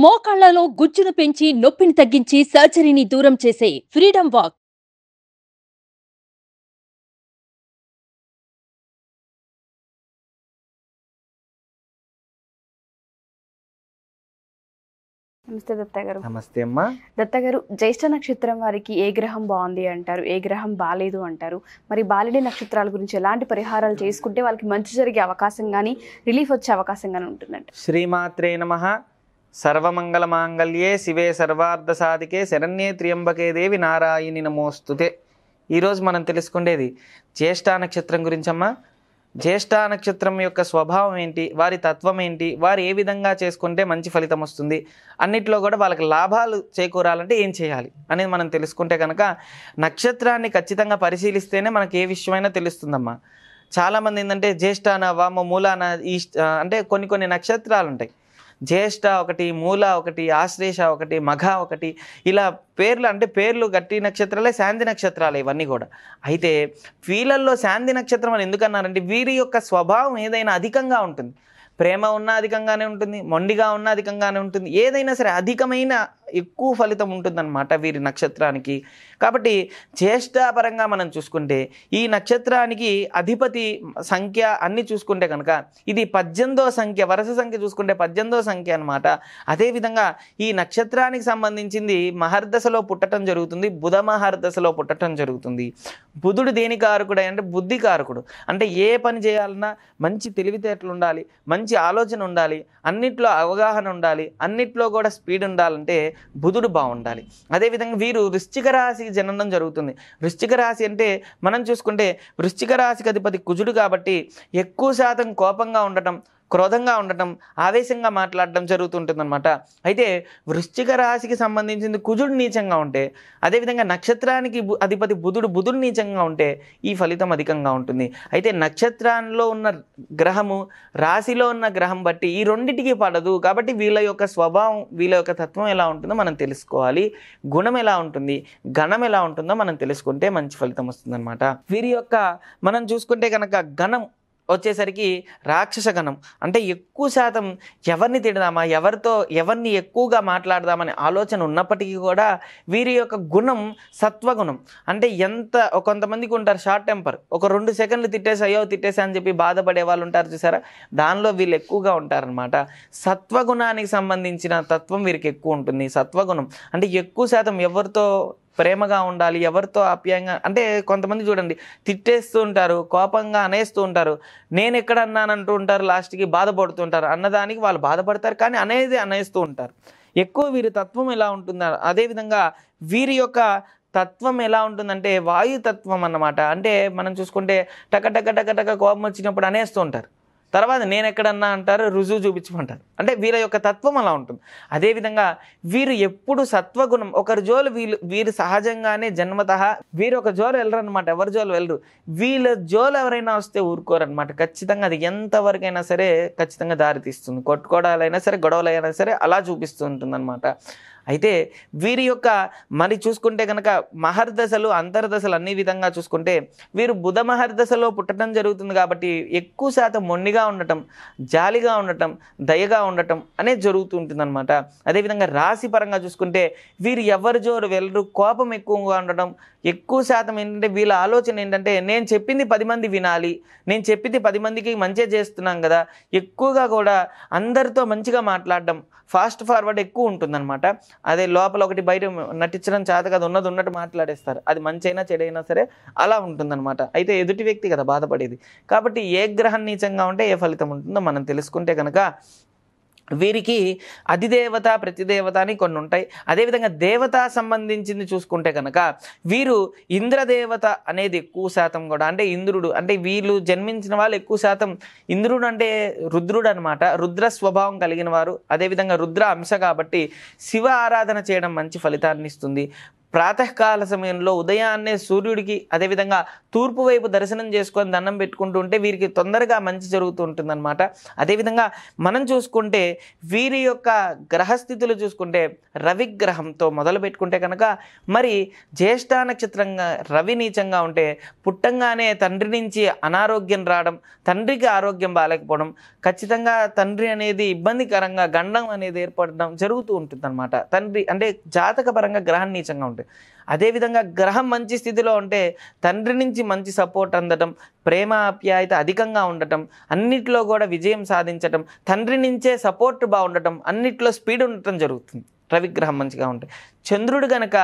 మోకాళ్లలో గుజ్జును పెంచి నొప్పిని తగ్గించి సర్జరీని దూరం చేసే ఫ్రీడమ్ వాక్ నమస్తే దత్త గారు నమస్తే అమ్మా దత్త గారు జ్యేష్ఠ నక్షత్రం వారికి ఏ గ్రహం బాగుంది అంటారు ఏ గ్రహం బాగాలేదు అంటారు మరి బాలిడి నక్షత్రాల గురించి ఎలాంటి పరిహారాలు చేసుకుంటే వాళ్ళకి మంచి జరిగే అవకాశం కానీ రిలీఫ్ వచ్చే అవకాశం కానీ ఉంటుందంట శ్రీమాత్రే నమ సర్వమంగళమాంగళ్యే శివే సర్వార్థ సాధికే శరణ్యే త్రియంబకే దేవి నారాయణి నమోస్తుతే ఈరోజు మనం తెలుసుకునేది జ్యేష్ఠా నక్షత్రం గురించమ్మా జ్యేష్ఠా నక్షత్రం యొక్క స్వభావం ఏంటి వారి తత్వం ఏంటి వారు ఏ విధంగా చేసుకుంటే మంచి ఫలితం వస్తుంది అన్నిట్లో కూడా వాళ్ళకి లాభాలు చేకూరాలంటే ఏం చేయాలి అనేది మనం తెలుసుకుంటే కనుక నక్షత్రాన్ని ఖచ్చితంగా పరిశీలిస్తేనే మనకి ఏ విషయమైనా తెలుస్తుందమ్మా చాలామంది ఏంటంటే జ్యేష్ఠాన వామ మూలాన ఈ అంటే కొన్ని కొన్ని నక్షత్రాలు ఉంటాయి జ్యేష్ఠ ఒకటి మూల ఒకటి ఆశ్లేష ఒకటి మఘ ఒకటి ఇలా పేర్లు అంటే పేర్లు గట్టి నక్షత్రాలే శాంతి నక్షత్రాలు ఇవన్నీ కూడా అయితే వీళ్ళల్లో శాంతి నక్షత్రం అని ఎందుకన్నారంటే వీరి యొక్క స్వభావం ఏదైనా అధికంగా ఉంటుంది ప్రేమ ఉన్నా అధికంగానే ఉంటుంది మొండిగా ఉన్నా అధికంగానే ఉంటుంది ఏదైనా సరే అధికమైన ఎక్కువ ఫలితం ఉంటుందన్నమాట వీరి నక్షత్రానికి కాబట్టి చేష్టాపరంగా మనం చూసుకుంటే ఈ నక్షత్రానికి అధిపతి సంఖ్య అన్నీ చూసుకుంటే కనుక ఇది పద్దెనిమిదో సంఖ్య వరుస సంఖ్య చూసుకుంటే పద్దెనిమిదో సంఖ్య అనమాట అదేవిధంగా ఈ నక్షత్రానికి సంబంధించింది మహర్దశలో పుట్టడం జరుగుతుంది బుధ మహర్దశలో పుట్టడం జరుగుతుంది బుధుడు దేని కారకుడు అంటే బుద్ధి కారకుడు అంటే ఏ పని చేయాలన్నా మంచి తెలివితేటలు ఉండాలి మంచి ఆలోచన ఉండాలి అన్నిట్లో అవగాహన ఉండాలి అన్నిట్లో కూడా స్పీడ్ ఉండాలంటే బుధుడు బాగుండాలి అదేవిధంగా వీరు వృశ్చిక రాశి జనడం జరుగుతుంది వృశ్చిక రాశి అంటే మనం చూసుకుంటే వృశ్చిక రాశికి అధిపతి కుజుడు కాబట్టి ఎక్కువ శాతం కోపంగా ఉండటం క్రోధంగా ఉండటం ఆవేశంగా మాట్లాడటం జరుగుతుంటుందన్నమాట అయితే వృశ్చిక రాశికి సంబంధించింది కుజుడు నీచంగా ఉంటే అదేవిధంగా నక్షత్రానికి అధిపతి బుధుడు బుధుడు నీచంగా ఉంటే ఈ ఫలితం అధికంగా ఉంటుంది అయితే నక్షత్రంలో ఉన్న గ్రహము రాశిలో ఉన్న గ్రహం బట్టి ఈ రెండింటికి పడదు కాబట్టి వీళ్ళ యొక్క స్వభావం వీళ్ళ యొక్క తత్వం ఎలా ఉంటుందో మనం తెలుసుకోవాలి గుణం ఎలా ఉంటుంది గణం ఎలా ఉంటుందో మనం తెలుసుకుంటే మంచి ఫలితం వస్తుందన్నమాట వీరి యొక్క మనం చూసుకుంటే కనుక గణం వచ్చేసరికి రాక్షసగణం అంటే ఎక్కువ శాతం ఎవరిని తిడదామా ఎవరితో ఎవరిని ఎక్కువగా మాట్లాడదామనే ఆలోచన ఉన్నప్పటికీ కూడా వీరి యొక్క గుణం సత్వగుణం అంటే ఎంత కొంతమందికి ఉంటారు షార్ట్ టెంపర్ ఒక రెండు సెకండ్లు తిట్టేసి అయ్యో తిట్టేసా అని చెప్పి బాధపడే వాళ్ళు ఉంటారు చూసారా దానిలో వీళ్ళు ఎక్కువగా ఉంటారనమాట సత్వగుణానికి సంబంధించిన తత్వం వీరికి ఎక్కువ ఉంటుంది సత్వగుణం అంటే ఎక్కువ శాతం ఎవరితో ప్రేమగా ఉండాలి ఎవరితో ఆప్యాయంగా అంటే కొంతమంది చూడండి తిట్టేస్తూ ఉంటారు కోపంగా అనేస్తూ ఉంటారు నేను ఎక్కడ అన్నానంటూ ఉంటారు లాస్ట్కి బాధపడుతుంటారు అన్నదానికి వాళ్ళు బాధపడతారు కానీ అనేది అనేస్తూ ఉంటారు ఎక్కువ వీరి తత్వం ఎలా ఉంటుందో అదేవిధంగా వీరి యొక్క తత్వం ఎలా ఉంటుందంటే వాయుతత్వం అన్నమాట అంటే మనం చూసుకుంటే టక టక టక టక కోపం వచ్చినప్పుడు అనేస్తూ ఉంటారు తర్వాత నేను ఎక్కడన్నా అంటారు రుజువు చూపించమంటారు అంటే వీళ్ళ యొక్క తత్వం అలా ఉంటుంది అదేవిధంగా వీరు ఎప్పుడు సత్వగుణం ఒకరి జోలు వీళ్ళు వీరు సహజంగానే జన్మత వీరు ఒక జోలు అనమాట ఎవరి జోలు వెళ్ళరు వీళ్ళ జోలు ఎవరైనా వస్తే ఊరుకోరనమాట ఖచ్చితంగా అది ఎంతవరకైనా సరే ఖచ్చితంగా దారితీస్తుంది కొట్టుకోవడాలైనా సరే గొడవలైనా సరే అలా చూపిస్తూ ఉంటుందన్నమాట అయితే వీరి యొక్క మరి చూసుకుంటే కనుక మహర్దశలు అంతర్దశలు అన్ని విధంగా చూసుకుంటే వీరు బుధ మహర్దశలో పుట్టడం జరుగుతుంది కాబట్టి ఎక్కువ శాతం మొండిగా ఉండటం జాలిగా ఉండటం దయగా ఉండటం అనేది జరుగుతూ అనమాట అదేవిధంగా రాశి పరంగా చూసుకుంటే వీరు ఎవరి జోరు వెళ్ళరు కోపం ఎక్కువగా ఉండటం ఎక్కువ శాతం ఏంటంటే వీళ్ళ ఆలోచన ఏంటంటే నేను చెప్పింది పది మంది వినాలి నేను చెప్పింది పది మందికి మంచిగా చేస్తున్నాం కదా ఎక్కువగా కూడా అందరితో మంచిగా మాట్లాడడం ఫాస్ట్ ఫార్వర్డ్ ఎక్కువ ఉంటుందన్నమాట అదే లోపల ఒకటి బయట నటించడం చేత కదా ఉన్నది ఉన్నట్టు మాట్లాడేస్తారు అది మంచైనా చెడైనా సరే అలా ఉంటుందన్నమాట అయితే ఎదుటి వ్యక్తి కదా బాధపడేది కాబట్టి ఏ గ్రహం నీచంగా ఉంటే ఏ ఫలితం ఉంటుందో మనం తెలుసుకుంటే కనుక వీరికి అధిదేవత ప్రతిదేవత అని కొన్ని ఉంటాయి అదేవిధంగా దేవత సంబంధించింది చూసుకుంటే కనుక వీరు ఇంద్రదేవత అనేది ఎక్కువ శాతం కూడా అంటే ఇంద్రుడు అంటే వీళ్ళు జన్మించిన వాళ్ళు ఎక్కువ శాతం ఇంద్రుడు అంటే రుద్రుడు అనమాట రుద్ర స్వభావం కలిగిన వారు అదేవిధంగా రుద్ర అంశ కాబట్టి శివ ఆరాధన చేయడం మంచి ఫలితాన్ని ఇస్తుంది ప్రాతకాల సమయంలో ఉదయాన్నే సూర్యుడికి అదేవిధంగా తూర్పు వైపు దర్శనం చేసుకొని దండం పెట్టుకుంటూ ఉంటే వీరికి తొందరగా మంచి జరుగుతూ ఉంటుందన్నమాట అదేవిధంగా మనం చూసుకుంటే వీరి యొక్క గ్రహస్థితులు చూసుకుంటే రవిగ్రహంతో మొదలు పెట్టుకుంటే కనుక మరి జ్యేష్ఠ నక్షత్రంగా రవి నీచంగా ఉంటే పుట్టంగానే తండ్రి నుంచి అనారోగ్యం రావడం తండ్రికి ఆరోగ్యం బాగాలేకపోవడం ఖచ్చితంగా తండ్రి అనేది ఇబ్బందికరంగా గండం అనేది ఏర్పడడం జరుగుతూ ఉంటుందన్నమాట తండ్రి అంటే జాతక పరంగా గ్రహం నీచంగా ఉంటుంది ఉంటాయి అదేవిధంగా గ్రహం మంచి స్థితిలో ఉంటే తండ్రి నుంచి మంచి సపోర్ట్ అందటం ప్రేమ ఆప్యాయత అధికంగా ఉండటం అన్నిట్లో కూడా విజయం సాధించటం తండ్రి నుంచే సపోర్ట్ బాగుండటం అన్నిట్లో స్పీడ్ ఉండటం జరుగుతుంది రవిగ్రహం మంచిగా ఉంటే చంద్రుడు గనక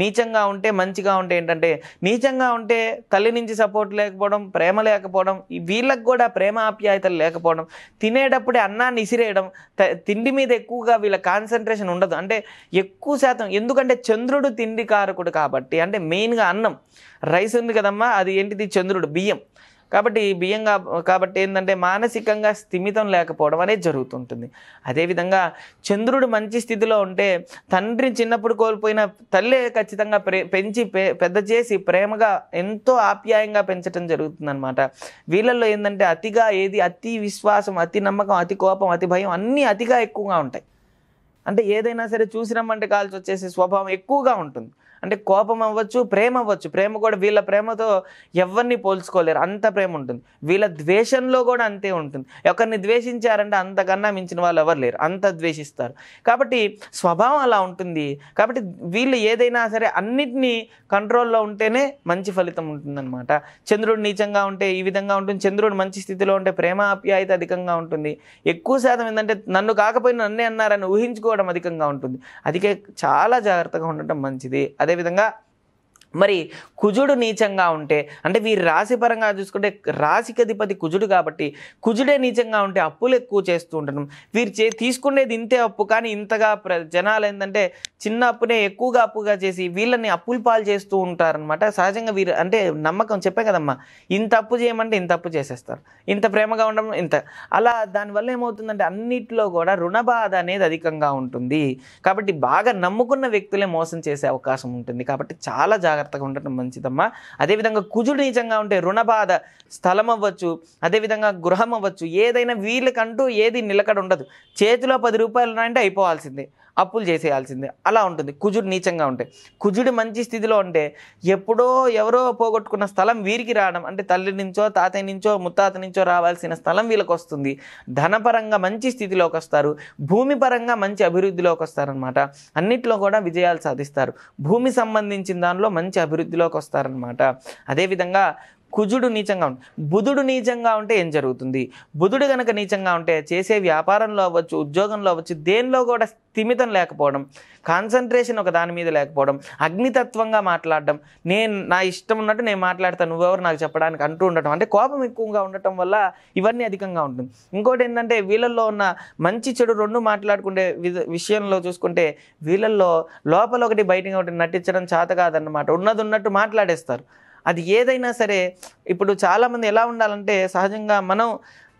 నీచంగా ఉంటే మంచిగా ఉంటే ఏంటంటే నీచంగా ఉంటే తల్లి నుంచి సపోర్ట్ లేకపోవడం ప్రేమ లేకపోవడం వీళ్ళకి కూడా ప్రేమ ఆప్యాయతలు లేకపోవడం తినేటప్పుడే అన్నాన్ని ఇసిరేయడం తిండి మీద ఎక్కువగా వీళ్ళ కాన్సన్ట్రేషన్ ఉండదు అంటే ఎక్కువ శాతం ఎందుకంటే చంద్రుడు తిండి కారకుడు కాబట్టి అంటే మెయిన్గా అన్నం రైస్ ఉంది కదమ్మా అది ఏంటిది చంద్రుడు బియ్యం కాబట్టి బియ్యంగా కాబట్టి ఏంటంటే మానసికంగా స్థిమితం లేకపోవడం అనేది జరుగుతుంటుంది అదేవిధంగా చంద్రుడు మంచి స్థితిలో ఉంటే తండ్రి చిన్నప్పుడు కోల్పోయిన తల్లే ఖచ్చితంగా పెంచి పెద్ద చేసి ప్రేమగా ఎంతో ఆప్యాయంగా పెంచడం జరుగుతుందనమాట వీళ్ళల్లో ఏంటంటే అతిగా ఏది అతి విశ్వాసం అతి నమ్మకం అతి కోపం అతి భయం అన్నీ అతిగా ఎక్కువగా ఉంటాయి అంటే ఏదైనా సరే చూసి రమ్మంటే కాల్చి వచ్చేసే స్వభావం ఎక్కువగా ఉంటుంది అంటే కోపం అవ్వచ్చు ప్రేమ అవ్వచ్చు ప్రేమ కూడా వీళ్ళ ప్రేమతో ఎవరిని పోల్చుకోలేరు అంత ప్రేమ ఉంటుంది వీళ్ళ ద్వేషంలో కూడా అంతే ఉంటుంది ఎవరిని ద్వేషించారంటే అంతకన్నా మించిన వాళ్ళు ఎవరు లేరు అంత ద్వేషిస్తారు కాబట్టి స్వభావం అలా ఉంటుంది కాబట్టి వీళ్ళు ఏదైనా సరే అన్నిటినీ కంట్రోల్లో ఉంటేనే మంచి ఫలితం ఉంటుందన్నమాట చంద్రుడు నీచంగా ఉంటే ఈ విధంగా ఉంటుంది చంద్రుడు మంచి స్థితిలో ఉంటే ప్రేమ ఆప్యాయత అధికంగా ఉంటుంది ఎక్కువ శాతం ఏంటంటే నన్ను కాకపోయినా నన్నే అన్నారని ఊహించుకో అధికంగా ఉంటుంది అదికే చాలా జాగ్రత్తగా ఉండటం మంచిది అదేవిధంగా మరి కుజుడు నీచంగా ఉంటే అంటే వీరి రాశి పరంగా చూసుకుంటే అధిపతి కుజుడు కాబట్టి కుజుడే నీచంగా ఉంటే అప్పులు ఎక్కువ చేస్తూ ఉంటాం వీరు చే తీసుకునేది ఇంతే అప్పు కానీ ఇంతగా ప్ర జనాలు ఏంటంటే చిన్న అప్పునే ఎక్కువగా అప్పుగా చేసి వీళ్ళని అప్పులు పాలు చేస్తూ ఉంటారనమాట సహజంగా వీరు అంటే నమ్మకం చెప్పే కదమ్మా ఇంత అప్పు చేయమంటే ఇంత అప్పు చేసేస్తారు ఇంత ప్రేమగా ఉండడం ఇంత అలా దానివల్ల ఏమవుతుందంటే అన్నిట్లో కూడా రుణ బాధ అనేది అధికంగా ఉంటుంది కాబట్టి బాగా నమ్ముకున్న వ్యక్తులే మోసం చేసే అవకాశం ఉంటుంది కాబట్టి చాలా జాగ్రత్త జాగ్రత్తగా ఉండటం మంచిదమ్మా అదేవిధంగా కుజుడు నిజంగా ఉంటే రుణబాధ స్థలం అవ్వచ్చు అదేవిధంగా గృహం అవ్వచ్చు ఏదైనా వీళ్ళకంటూ ఏది నిలకడ ఉండదు చేతిలో పది రూపాయలు ఉన్నాయంటే అయిపోవాల్సిందే అప్పులు చేసేయాల్సిందే అలా ఉంటుంది కుజుడు నీచంగా ఉంటాయి కుజుడు మంచి స్థితిలో ఉంటే ఎప్పుడో ఎవరో పోగొట్టుకున్న స్థలం వీరికి రావడం అంటే తల్లి నుంచో తాతయ్య నుంచో ముత్తాత నుంచో రావాల్సిన స్థలం వీళ్ళకి వస్తుంది ధనపరంగా మంచి స్థితిలోకి వస్తారు భూమి పరంగా మంచి అభివృద్ధిలోకి వస్తారనమాట అన్నిట్లో కూడా విజయాలు సాధిస్తారు భూమి సంబంధించిన దానిలో మంచి అభివృద్ధిలోకి వస్తారనమాట అదేవిధంగా కుజుడు నీచంగా ఉంటుంది బుధుడు నీచంగా ఉంటే ఏం జరుగుతుంది బుధుడు కనుక నీచంగా ఉంటే చేసే వ్యాపారంలో అవ్వచ్చు ఉద్యోగంలో అవ్వచ్చు దేనిలో కూడా స్థిమితం లేకపోవడం కాన్సన్ట్రేషన్ ఒక దాని మీద లేకపోవడం అగ్నితత్వంగా మాట్లాడడం నేను నా ఇష్టం ఉన్నట్టు నేను మాట్లాడతాను నువ్వెవరు నాకు చెప్పడానికి అంటూ ఉండటం అంటే కోపం ఎక్కువగా ఉండటం వల్ల ఇవన్నీ అధికంగా ఉంటుంది ఇంకోటి ఏంటంటే వీళ్ళల్లో ఉన్న మంచి చెడు రెండు మాట్లాడుకుంటే విషయంలో చూసుకుంటే వీళ్ళల్లో లోపల ఒకటి బయటకి ఒకటి నటించడం చేత కాదన్నమాట ఉన్నది ఉన్నట్టు మాట్లాడేస్తారు అది ఏదైనా సరే ఇప్పుడు చాలామంది ఎలా ఉండాలంటే సహజంగా మనం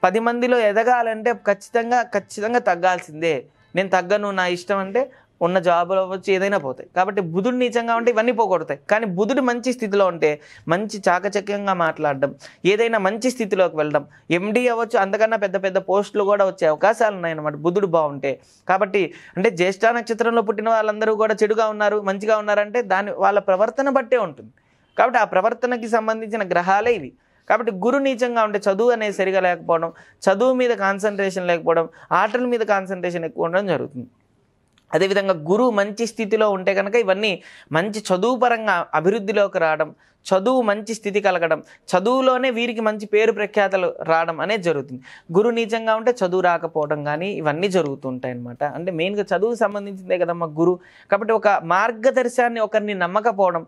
పది మందిలో ఎదగాలంటే ఖచ్చితంగా ఖచ్చితంగా తగ్గాల్సిందే నేను తగ్గను నా ఇష్టం అంటే ఉన్న జాబులు అవ్వచ్చు ఏదైనా పోతాయి కాబట్టి బుధుడు నీచంగా ఉంటే ఇవన్నీ పోగొడతాయి కానీ బుధుడు మంచి స్థితిలో ఉంటే మంచి చాకచక్యంగా మాట్లాడడం ఏదైనా మంచి స్థితిలోకి వెళ్ళడం ఎండీ అవ్వచ్చు అంతకన్నా పెద్ద పెద్ద పోస్టులు కూడా వచ్చే అవకాశాలు ఉన్నాయన్నమాట బుధుడు బాగుంటే కాబట్టి అంటే జ్యేష్ఠ నక్షత్రంలో పుట్టిన వాళ్ళందరూ కూడా చెడుగా ఉన్నారు మంచిగా ఉన్నారంటే దాని వాళ్ళ ప్రవర్తన బట్టే ఉంటుంది కాబట్టి ఆ ప్రవర్తనకి సంబంధించిన గ్రహాలే ఇవి కాబట్టి గురు నీచంగా ఉంటే చదువు అనేది సరిగా లేకపోవడం చదువు మీద కాన్సన్ట్రేషన్ లేకపోవడం ఆటల మీద కాన్సన్ట్రేషన్ ఎక్కువ ఉండడం జరుగుతుంది అదేవిధంగా గురువు మంచి స్థితిలో ఉంటే కనుక ఇవన్నీ మంచి చదువు పరంగా అభివృద్ధిలోకి రావడం చదువు మంచి స్థితి కలగడం చదువులోనే వీరికి మంచి పేరు ప్రఖ్యాతలు రావడం అనేది జరుగుతుంది గురు నీచంగా ఉంటే చదువు రాకపోవడం కానీ ఇవన్నీ జరుగుతుంటాయి అనమాట అంటే మెయిన్గా చదువుకు సంబంధించిందే కదమ్మా గురు కాబట్టి ఒక మార్గదర్శాన్ని ఒకరిని నమ్మకపోవడం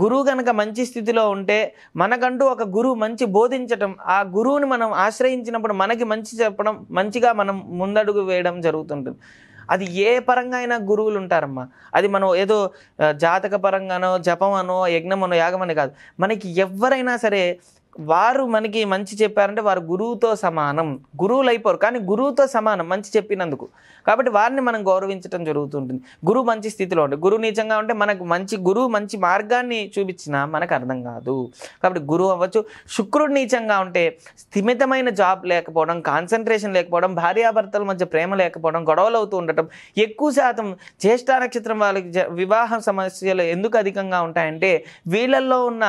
గురువు కనుక మంచి స్థితిలో ఉంటే మనకంటూ ఒక గురువు మంచి బోధించటం ఆ గురువుని మనం ఆశ్రయించినప్పుడు మనకి మంచి చెప్పడం మంచిగా మనం ముందడుగు వేయడం జరుగుతుంటుంది అది ఏ పరంగా అయినా గురువులు ఉంటారమ్మా అది మనం ఏదో జాతక పరంగానో జపం అనో యజ్ఞం అనో యాగం కాదు మనకి ఎవరైనా సరే వారు మనకి మంచి చెప్పారంటే వారు గురువుతో సమానం గురువులు అయిపోరు కానీ గురువుతో సమానం మంచి చెప్పినందుకు కాబట్టి వారిని మనం గౌరవించడం జరుగుతుంటుంది గురువు మంచి స్థితిలో ఉంటుంది గురువు నిజంగా ఉంటే మనకు మంచి గురువు మంచి మార్గాన్ని చూపించినా మనకు అర్థం కాదు కాబట్టి గురువు అవ్వచ్చు శుక్రుడు నీచంగా ఉంటే స్థిమితమైన జాబ్ లేకపోవడం కాన్సన్ట్రేషన్ లేకపోవడం భార్యాభర్తల మధ్య ప్రేమ లేకపోవడం గొడవలు అవుతూ ఉండటం ఎక్కువ శాతం జ్యేష్ఠ నక్షత్రం వాళ్ళకి వివాహ సమస్యలు ఎందుకు అధికంగా ఉంటాయంటే వీళ్ళల్లో ఉన్న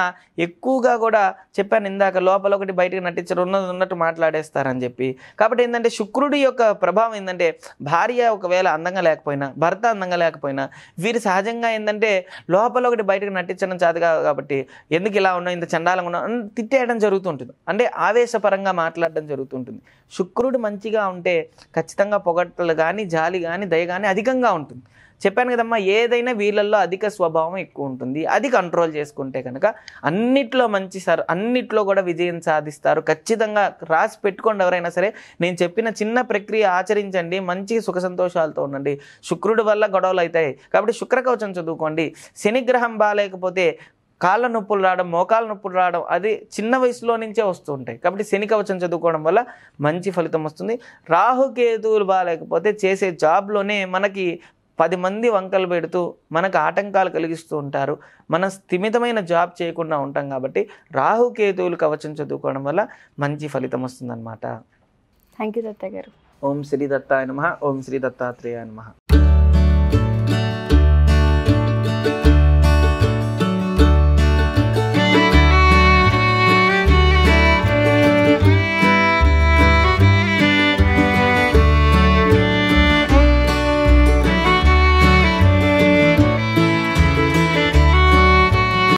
ఎక్కువగా కూడా చెప్పాను ఇందాక లోపల ఒకటి బయటకు నటించడం ఉన్నది ఉన్నట్టు మాట్లాడేస్తారని చెప్పి కాబట్టి ఏంటంటే శుక్రుడి యొక్క ప్రభావం ఏంటంటే భార్య ఒకవేళ అందంగా లేకపోయినా భర్త అందంగా లేకపోయినా వీరు సహజంగా ఏంటంటే లోపల ఒకటి బయటకు నటించడం చాదు కాబట్టి ఎందుకు ఇలా ఉన్నావు ఇంత చండాలంగా ఉన్నా తిట్టేయడం జరుగుతుంటుంది అంటే ఆవేశపరంగా మాట్లాడడం జరుగుతుంటుంది శుక్రుడు మంచిగా ఉంటే ఖచ్చితంగా పొగట్టలు కానీ జాలి కానీ దయ కానీ అధికంగా ఉంటుంది చెప్పాను కదమ్మా ఏదైనా వీళ్ళల్లో అధిక స్వభావం ఎక్కువ ఉంటుంది అది కంట్రోల్ చేసుకుంటే కనుక అన్నిట్లో మంచి సార్ అన్నిట్లో కూడా విజయం సాధిస్తారు ఖచ్చితంగా రాసి పెట్టుకోండి ఎవరైనా సరే నేను చెప్పిన చిన్న ప్రక్రియ ఆచరించండి మంచి సుఖ సంతోషాలతో ఉండండి శుక్రుడి వల్ల గొడవలు అవుతాయి కాబట్టి శుక్రకవచం చదువుకోండి శనిగ్రహం బాగాలేకపోతే కాళ్ళ నొప్పులు రావడం మోకాళ్ళ నొప్పులు రావడం అది చిన్న వయసులో నుంచే వస్తూ ఉంటాయి కాబట్టి శని కవచం చదువుకోవడం వల్ల మంచి ఫలితం వస్తుంది రాహుకేతువులు బాగాలేకపోతే చేసే జాబ్లోనే మనకి పది మంది వంకలు పెడుతూ మనకు ఆటంకాలు కలిగిస్తూ ఉంటారు మన స్థిమితమైన జాబ్ చేయకుండా ఉంటాం కాబట్టి రాహుకేతువులు కవచం చదువుకోవడం వల్ల మంచి ఫలితం వస్తుందన్నమాట థ్యాంక్ యూ దత్త గారు ఓం శ్రీ దత్తాయ నమ ఓం శ్రీ దత్తాత్రేయ నమ